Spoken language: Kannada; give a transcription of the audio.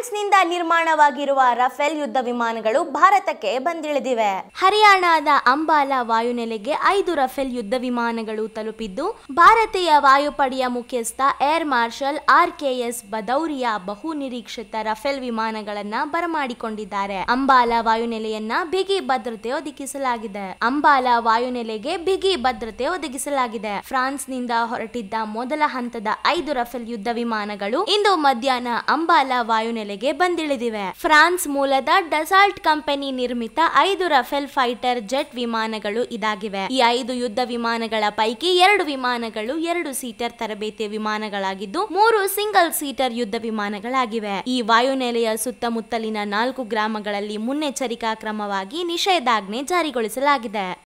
ಫ್ರಾನ್ಸ್ನಿಂದ ನಿರ್ಮಾಣವಾಗಿರುವ ರಫೇಲ್ ಯುದ್ಧ ವಿಮಾನಗಳು ಭಾರತಕ್ಕೆ ಬಂದಿಳಿದಿವೆ ಹರಿಯಾಣದ ಅಂಬಾಲ ವಾಯುನೆಲೆಗೆ ಐದು ರಫೇಲ್ ಯುದ್ಧ ವಿಮಾನಗಳು ತಲುಪಿದ್ದು ಭಾರತೀಯ ವಾಯುಪಡೆಯ ಮುಖ್ಯಸ್ಥ air marshal R K S Bhadauria ಬಹು ನಿರೀಕ್ಷಿತ ರಫೇಲ್ ವಿಮಾನಗಳನ್ನ ಬರಮಾಡಿಕೊಂಡಿದ್ದಾರೆ ಅಂಬಾಲ ವಾಯುನೆಲೆಯನ್ನ ಬಿಗಿ ಭದ್ರತೆ ಒದಗಿಸಲಾಗಿದೆ ಅಂಬಾಲ ವಾಯುನೆಲೆಗೆ ಬಿಗಿ ಭದ್ರತೆ ಒದಗಿಸಲಾಗಿದೆ ಫ್ರಾನ್ಸ್ ನಿಂದ ಹೊರಟಿದ್ದ ಮೊದಲ ಹಂತದ ಐದು ರಫೇಲ್ ಯುದ್ಧ ವಿಮಾನಗಳು ಇಂದು ಮಧ್ಯಾಹ್ನ ಅಂಬಾಲ ವಾಯುನೆಲೆ ನೆಲೆಗೆ ಬಂದಿಳಿದಿವೆ ಫ್ರಾನ್ಸ್ ಮೂಲದ ಡಸಾಲ್ಟ್ ಕಂಪನಿ ನಿರ್ಮಿತ ಐದು ರಫೇಲ್ ಫೈಟರ್ ಜೆಟ್ ವಿಮಾನಗಳು ಇದಾಗಿವೆ ಈ ಐದು ಯುದ್ಧ ವಿಮಾನಗಳ ಪೈಕಿ ಎರಡು ವಿಮಾನಗಳು ಎರಡು ಸೀಟರ್ ತರಬೇತಿ ವಿಮಾನಗಳಾಗಿದ್ದು ಮೂರು ಸಿಂಗಲ್ ಸೀಟರ್ ಯುದ್ಧ ವಿಮಾನಗಳಾಗಿವೆ ಈ ವಾಯುನೆಲೆಯ ಸುತ್ತಮುತ್ತಲಿನ ನಾಲ್ಕು ಗ್ರಾಮಗಳಲ್ಲಿ ಮುನ್ನೆಚ್ಚರಿಕಾ ಕ್ರಮವಾಗಿ ನಿಷೇಧಾಜ್ಞೆ ಜಾರಿಗೊಳಿಸಲಾಗಿದೆ